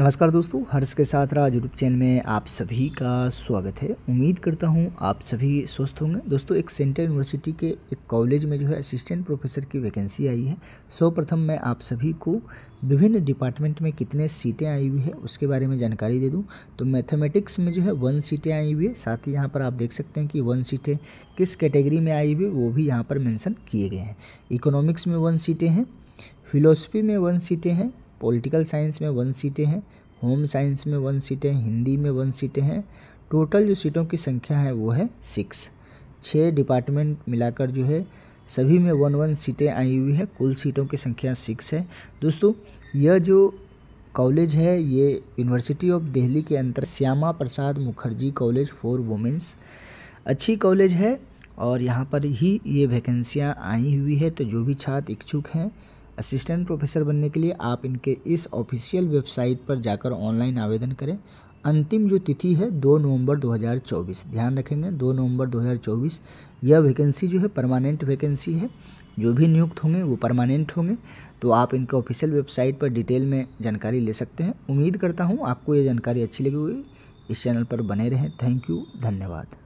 नमस्कार दोस्तों हर्ष के साथ राज यूट्यूब चैनल में आप सभी का स्वागत है उम्मीद करता हूं आप सभी स्वस्थ होंगे दोस्तों एक सेंट्रल यूनिवर्सिटी के एक कॉलेज में जो है असिस्टेंट प्रोफेसर की वैकेंसी आई है सर्वप्रथम मैं आप सभी को विभिन्न डिपार्टमेंट में कितने सीटें आई हुई है उसके बारे में जानकारी दे दूँ तो मैथमेटिक्स में जो है वन सीटें आई हुई है साथ ही यहाँ पर आप देख सकते हैं कि वन सीटें किस कैटेगरी में आई हुई वो भी यहाँ पर मैंसन किए गए हैं इकोनॉमिक्स में वन सीटें हैं फिलोसफी में वन सीटें हैं पॉलिटिकल साइंस में वन सीटें हैं होम साइंस में वन सीटें हिंदी में वन सीटें हैं टोटल जो सीटों की संख्या है वो है सिक्स छः डिपार्टमेंट मिलाकर जो है सभी में वन वन सीटें आई हुई है कुल सीटों की संख्या सिक्स है दोस्तों यह जो कॉलेज है ये यूनिवर्सिटी ऑफ दिल्ली के अंतर Shyama Prasad Mukherjee college for women's अच्छी कॉलेज है और यहाँ पर ही ये वैकेंसियाँ आई हुई है तो जो भी छात्र इच्छुक हैं असिस्टेंट प्रोफेसर बनने के लिए आप इनके इस ऑफिशियल वेबसाइट पर जाकर ऑनलाइन आवेदन करें अंतिम जो तिथि है दो नवंबर 2024 ध्यान रखेंगे दो नवंबर 2024 यह वैकेंसी जो है परमानेंट वैकेंसी है जो भी नियुक्त होंगे वो परमानेंट होंगे तो आप इनके ऑफिशियल वेबसाइट पर डिटेल में जानकारी ले सकते हैं उम्मीद करता हूँ आपको ये जानकारी अच्छी लगी हुई इस चैनल पर बने रहें थैंक यू धन्यवाद